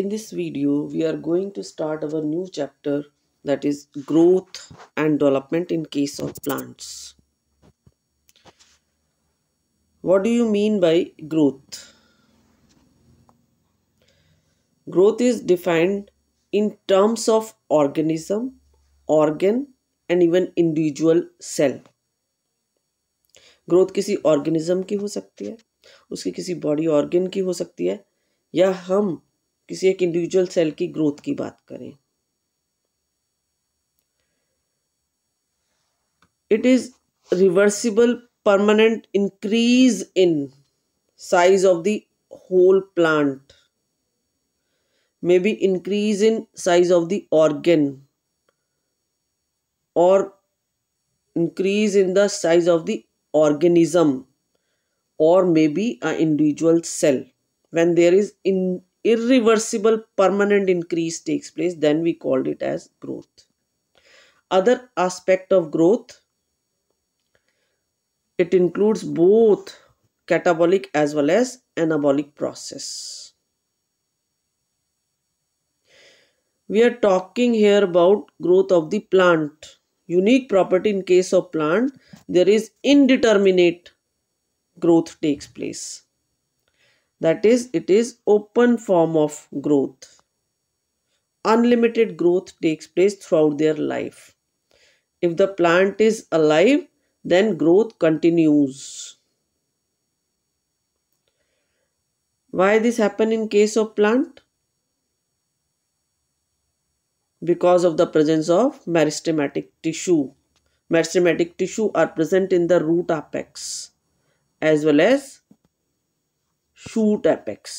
in this video we are going to start our new chapter that is growth and development in case of plants what do you mean by growth growth is defined in terms of organism organ and even individual cell growth किसी organism की हो सकती है उसकी किसी body organ की हो सकती है या हम किसी एक इंडिविजुअल सेल की ग्रोथ की बात करें it is reversible permanent increase in size of the whole plant may be increase in size of the organ और increase in the size of the organism और may be a individual cell when there is irreversible permanent increase takes place, then we called it as growth. Other aspect of growth, it includes both catabolic as well as anabolic process. We are talking here about growth of the plant. Unique property in case of plant, there is indeterminate growth takes place that is it is open form of growth unlimited growth takes place throughout their life if the plant is alive then growth continues why this happen in case of plant because of the presence of meristematic tissue meristematic tissue are present in the root apex as well as shoot apex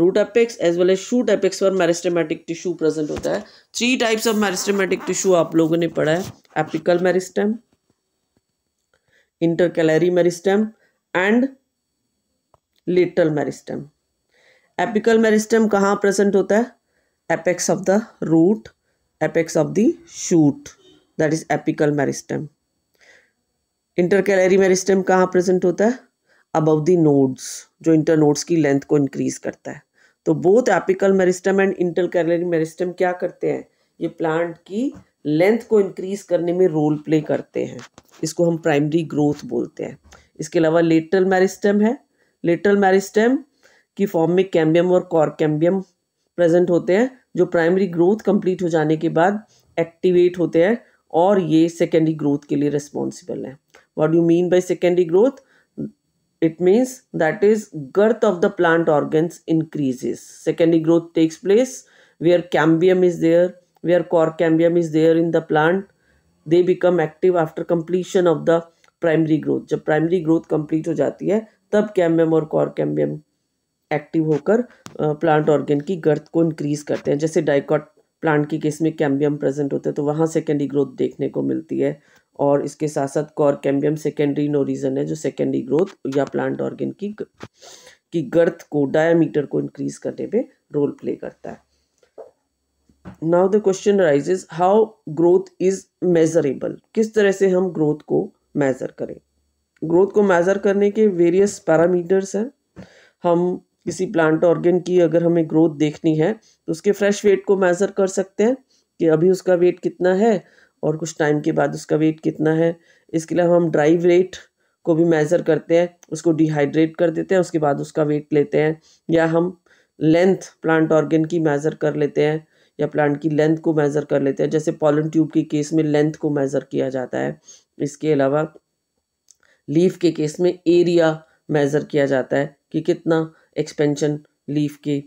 root apex as well as shoot apex पर meristematic tissue present होता है three types of meristematic tissue आप लोगों ने पढ़ा है apical meristem intercalary meristem and little meristem apical meristem कहाँ present होता है apex of the root apex of the shoot that is apical meristem intercalary meristem कहाँ प्रेजेंट होता है अबव दी नोड्स जो इंटर नोड्स की लेंथ को increase करता है तो both apical meristem and intercalary meristem क्या करते हैं ये प्लांट की लेंथ को इंक्रीज़ करने में रोल प्ले करते हैं इसको हम प्राइमरी ग्रोथ बोलते हैं इसके अलावा लेटरल मैरिस्टम है लेटरल मैरिस्टम की फॉर्म में कैम्बियम और कॉरकैम्बियम प्रेजेंट होते हैं जो प्राइमरी ग्रोथ कंप्लीट हो जाने के बाद एक्टिवेट होते हैं और ये सेकेंडरी ग्रोथ के लिए रिस्पॉन्सिबल हैं what you mean by secondary growth It means that is girth of the plant organs increases. Secondary growth takes place where cambium is there, where core cambium is there in the plant. They become active after completion of the primary growth जब primary growth complete हो जाती है तब cambium और cork cambium active होकर plant organ की girth को increase करते हैं जैसे डाइकॉट प्लांट की केस में कैम्बियम प्रेजेंट होते हैं तो वहाँ सेकेंडरी ग्रोथ देखने को मिलती है और इसके साथ साथ कॉर कैम्बियम सेकेंडरी नोरीजन है जो सेकेंडरी ग्रोथ या प्लांट ऑर्गेन की की गर्थ को डायमीटर को इंक्रीज करने में रोल प्ले करता है now the question raises how growth is measurable किस तरह से हम ग्रोथ को मेज़र करें ग्रोथ को मेज़र करने के वेरियस पैरामीटर्स हैं हम किसी प्लांट ऑर्गेन की अगर हमें ग्रोथ देखनी है तो उसके फ्रेश वेट को मेज़र कर सकते हैं कि अभी उसका वेट कितना है और कुछ टाइम के बाद उसका वेट कितना है इसके अलावा हम ड्राई वेट को भी मेज़र करते हैं उसको डिहाइड्रेट कर देते हैं उसके बाद उसका वेट लेते हैं या हम लेंथ प्लांट ऑर्गन की मेज़र कर लेते हैं या प्लांट की लेंथ को मेज़र कर लेते हैं जैसे पॉलन ट्यूब के केस में लेंथ को मेज़र किया जाता है इसके अलावा लीफ के केस में एरिया मेज़र किया जाता है कि कितना एक्सपेंशन लीफ के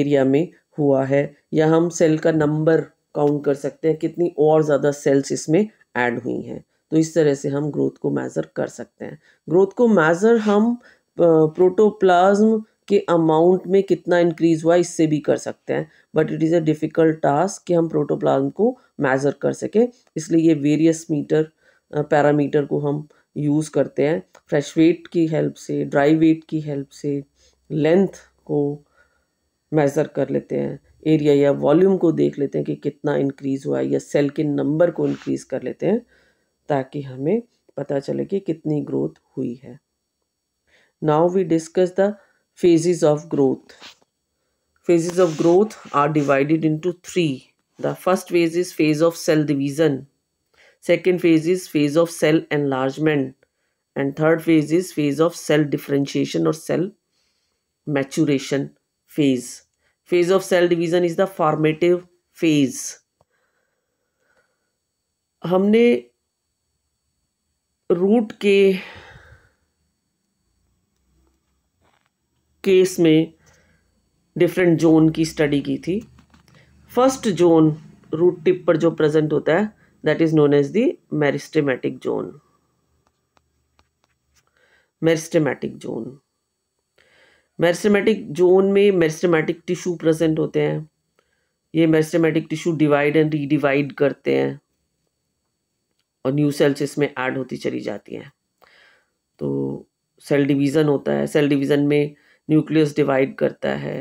एरिया में हुआ है या हम सेल का नंबर काउंट कर सकते हैं कितनी और ज़्यादा सेल्स इसमें ऐड हुई हैं तो इस तरह से हम ग्रोथ को मेज़र कर सकते हैं ग्रोथ को मेज़र हम प्रोटोप्लाज्म के अमाउंट में कितना इंक्रीज हुआ इससे भी कर सकते हैं but it is a difficult task कि हम प्रोटोप्लाज्म को मेज़र कर सकें इसलिए ये वेरियस मीटर पैरामीटर को हम यूज़ करते हैं फ्रेश वेट की हेल्प से ड्राई वेट की हेल्प से लेंथ को मेज़र कर लेते हैं एरिया या वॉल्यूम को देख लेते हैं कि कितना इंक्रीज़ हुआ है या सेल के नंबर को इंक्रीज़ कर लेते हैं ताकि हमें पता चले कि कितनी ग्रोथ हुई है now we discuss the phases of growth phases of growth are divided into three the first phase is phase of cell division second phase is phase of cell enlargement and third phase is phase of cell differentiation और cell maturation phase phase of cell division is the formative phase हमने root के case में different zone की study की थी first zone root tip पर जो present होता है that is known as the meristematic zone meristematic zone meristematic zone में मेरिस्टेमेटिक टिश्यू प्रेजेंट होते हैं ये meristematic tissue divide and redivide करते हैं और न्यू सेल्स इसमें ऐड होती चली जाती हैं तो सेल डिवीज़न होता है सेल डिवीज़न में न्यूक्लियस डिवाइड करता है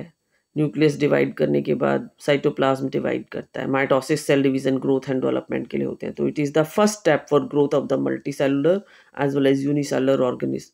न्यूक्लियस डिवाइड करने के बाद साइटोप्लाज्म डिवाइड करता है mitosis cell division growth and development के लिए होते हैं तो it is the first step for growth of the multicellular as well as unicellular organism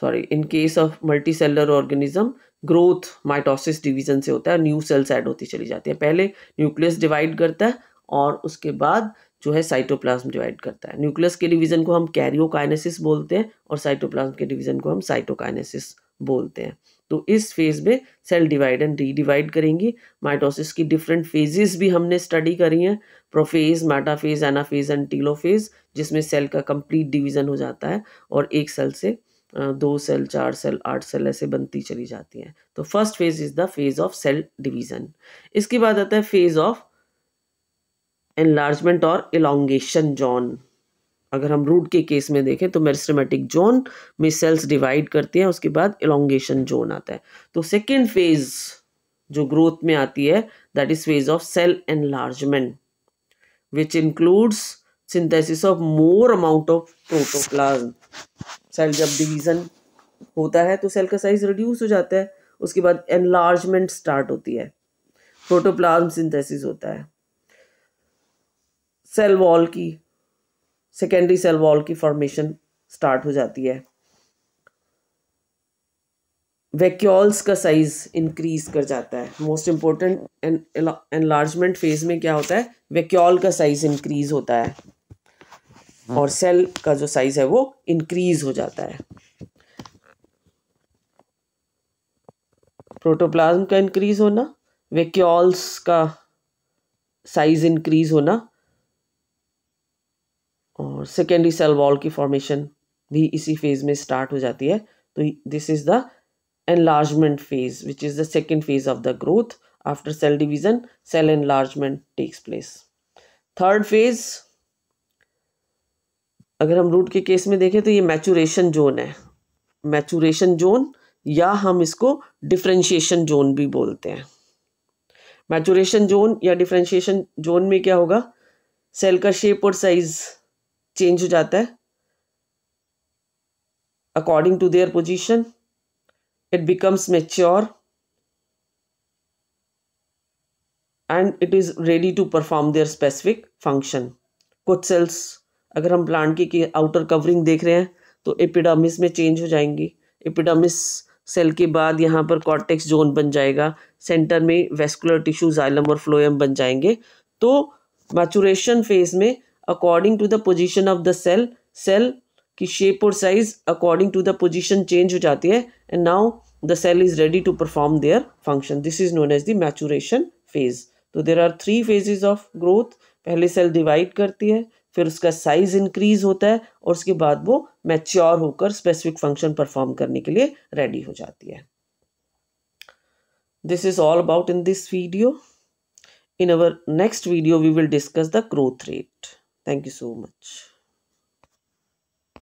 sorry in case of multicellular organism growth mitosis division से होता है new sales add होती चली जाती है पहले न्यूक्लियस डिवाइड करता है और उसके बाद जो है साइटोप्लाज्म डिवाइड करता है न्यूक्लियस के डिवीजन को हम कैरियोकाइनेसिस बोलते हैं और साइटोप्लाज्म के डिवीजन को हम साइटोकाइनेसिस बोलते हैं तो इस फेज में cell divide and redivide करेंगी माइटोसिस की डिफरेंट फेजेस भी हमने स्टडी करी हैं prophase metaphase anaphase and telophase जिसमें सेल का कंप्लीट डिवीजन हो जाता है और एक सेल से दो सेल चार सेल आठ सेल ऐसे बनती चली जाती हैं तो first phase is the phase of cell division इसके बाद आता है फेज ऑफ एनलार्जमेंट और इलांगेशन जोन अगर हम रूट के केस में देखें तो मेरिस्टमेटिक जोन में सेल्स डिवाइड करती हैं उसके बाद इलांगेशन जोन आता है तो सेकेंड फेज जो ग्रोथ में आती है that is phase of cell enlargement which includes synthesis of more amount of protoplasm cell जब डिवीजन होता है तो सेल का साइज रिड्यूस हो जाता है उसके बाद एनलार्जमेंट स्टार्ट होती है प्रोटोप्लाज्म सिंथेसिस होता है सेल वॉल की सेकेंडरी सेल वॉल की फॉर्मेशन स्टार्ट हो जाती है वैक्यूल्स का साइज इंक्रीज कर जाता है मोस्ट इम्पोर्टेंट एनलार्जमेंट फेज में क्या होता है वैक्यूल का साइज इंक्रीज होता है और सेल हम्म। का जो साइज है वो इंक्रीज हो जाता है प्रोटोप्लाज्म का इंक्रीज होना वेक्यूल्स का साइज इंक्रीज होना और सेकेंडरी सेल वॉल की फॉर्मेशन भी इसी फेज में स्टार्ट हो जाती है तो this is the enlargement phase which is the second phase of the growth after cell division cell enlargement takes place third phase अगर हम रूट के केस में देखें तो ये मैचुरेशन जोन है मैचुरेशन जोन या हम इसको डिफ्रेंशिएशन जोन भी बोलते हैं मैचुरेशन जोन या डिफ्रेंशिएशन जोन में क्या होगा सेल का शेप और साइज चेंज हो जाता है according to their position it becomes mature and it is ready to perform their specific function कुछ सेल्स अगर हम प्लांट की आउटर कवरिंग देख रहे हैं तो एपिडामिस में चेंज हो जाएंगी एपिडामिस सेल के बाद यहाँ पर कॉर्टेक्स जोन बन जाएगा सेंटर में वेस्कुलर टिश्यू जाइलम और फ्लोएम बन जाएंगे तो मैचुरेशन फेज में according to the position of the cell cell की शेप और size according to the position change हो जाती है and now the cell is ready to perform their function this is known as the maturation phase तो there are three phases of growth पहले cell divide करती है फिर उसका size increase होता है और उसके बाद वो मैच्योर होकर स्पेसिफिक फंक्शन परफॉर्म करने के लिए रेडी हो जाती है this is all about in this video in our next video we will discuss the growth rate thank you so much